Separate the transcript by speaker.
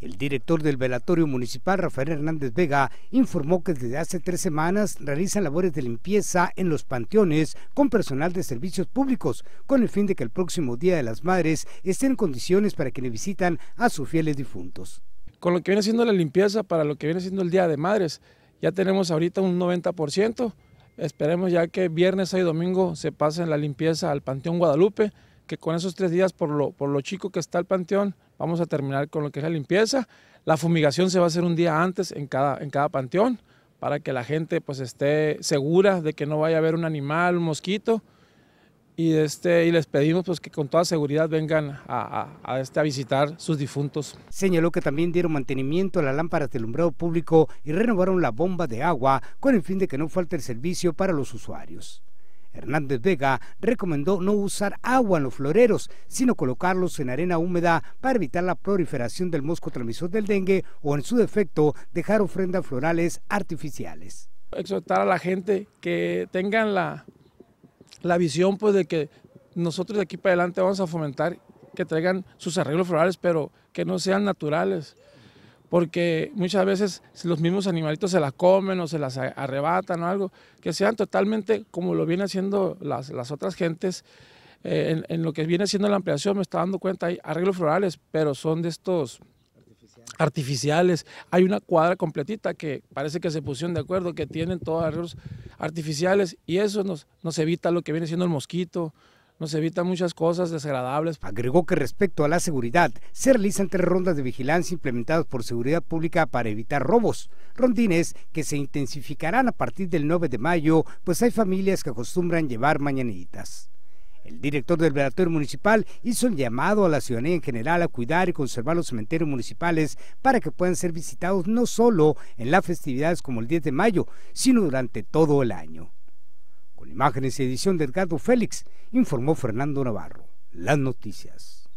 Speaker 1: El director del velatorio municipal, Rafael Hernández Vega, informó que desde hace tres semanas realizan labores de limpieza en los panteones con personal de servicios públicos, con el fin de que el próximo Día de las Madres estén en condiciones para que le visitan
Speaker 2: a sus fieles difuntos. Con lo que viene siendo la limpieza para lo que viene siendo el Día de Madres, ya tenemos ahorita un 90%. Esperemos ya que viernes y domingo se pasen la limpieza al Panteón Guadalupe, que con esos tres días, por lo, por lo chico que está el panteón, Vamos a terminar con lo que es la limpieza. La fumigación se va a hacer un día antes en cada, en cada panteón para que la gente pues esté segura de que no vaya a haber un animal, un mosquito. Y, este, y les pedimos pues, que con toda seguridad vengan a, este, visitar
Speaker 1: sus difuntos. Señaló que también dieron mantenimiento a las lámparas del alumbrado público y renovaron la bomba de agua con el fin de que no falte el servicio para los usuarios. Hernández Vega recomendó no usar agua en los floreros, sino colocarlos en arena húmeda para evitar la proliferación del mosco transmisor del dengue o en su defecto dejar ofrendas florales
Speaker 2: artificiales. Exhortar a la gente que tengan la, la visión pues, de que nosotros de aquí para adelante vamos a fomentar que traigan sus arreglos florales, pero que no sean naturales porque muchas veces los mismos animalitos se las comen o se las arrebatan o algo, que sean totalmente como lo vienen haciendo las, las otras gentes. Eh, en, lo que viene siendo la ampliación me está dando cuenta, hay arreglos florales, pero son de estos artificiales. artificiales. Hay una cuadra completita que parece que se pusieron de acuerdo, que tienen todos arreglos artificiales y eso nos, nos evita lo que viene siendo el mosquito, nos evita muchas cosas desagradables. Agregó que respecto a la seguridad, se
Speaker 1: realizan tres rondas de vigilancia implementadas por Seguridad Pública para evitar robos. Rondines que se intensificarán a partir del 9 de mayo, pues hay familias que acostumbran llevar mañanitas. El director del velatorio municipal hizo el llamado a la ciudadanía en general a cuidar y conservar los cementerios municipales para que puedan ser visitados no solo en las festividades como el 10 de mayo, sino durante todo el año. Imágenes y edición de Edgardo Félix, informó Fernando Navarro. Las noticias.